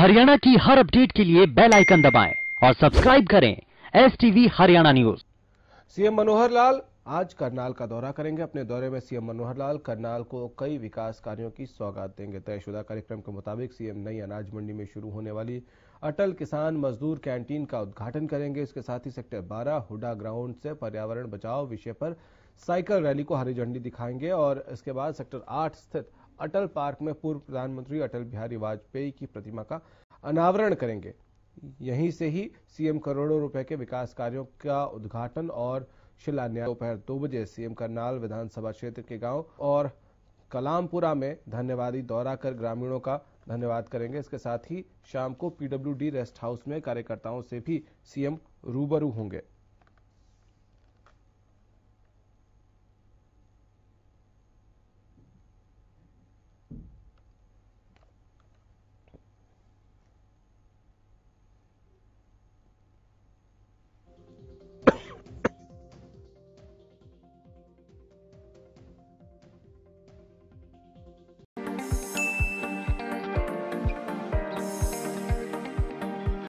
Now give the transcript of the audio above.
हरियाणा की हर अपडेट के लिए बेल आइकन दबाएं और सब्सक्राइब करें S TV Haryana news CM Manohar Lal आज करनाल का दौरा करेंगे अपने दौरे में सीएम मनोहर लाल करनाल को कई विकास कार्यों की सौगात देंगे तयशुदा कार्यक्रम के मुताबिक सीएम नई अनाज मंडी में शुरू होने वाली अटल किसान मजदूर कैंटीन का उद्घाटन करेंगे इसके साथ ही सेक्टर बारह हुडा ग्राउंड से पर्यावरण बचाव विषय पर साइकिल रैली को हरी झंडी दिखाएंगे और इसके बाद सेक्टर आठ स्थित अटल पार्क में पूर्व प्रधानमंत्री अटल बिहारी वाजपेयी की प्रतिमा का अनावरण करेंगे यहीं से ही सीएम करोड़ों रुपए के विकास कार्यों का उद्घाटन और शिलान्यास दोपहर दो, बजे सीएम करनाल विधानसभा क्षेत्र के गांव और कलामपुरा में धन्यवादी दौरा कर ग्रामीणों का धन्यवाद करेंगे इसके साथ ही शाम को पीडब्ल्यूडी रेस्ट हाउस में कार्यकर्ताओं से भी सीएम रूबरू होंगे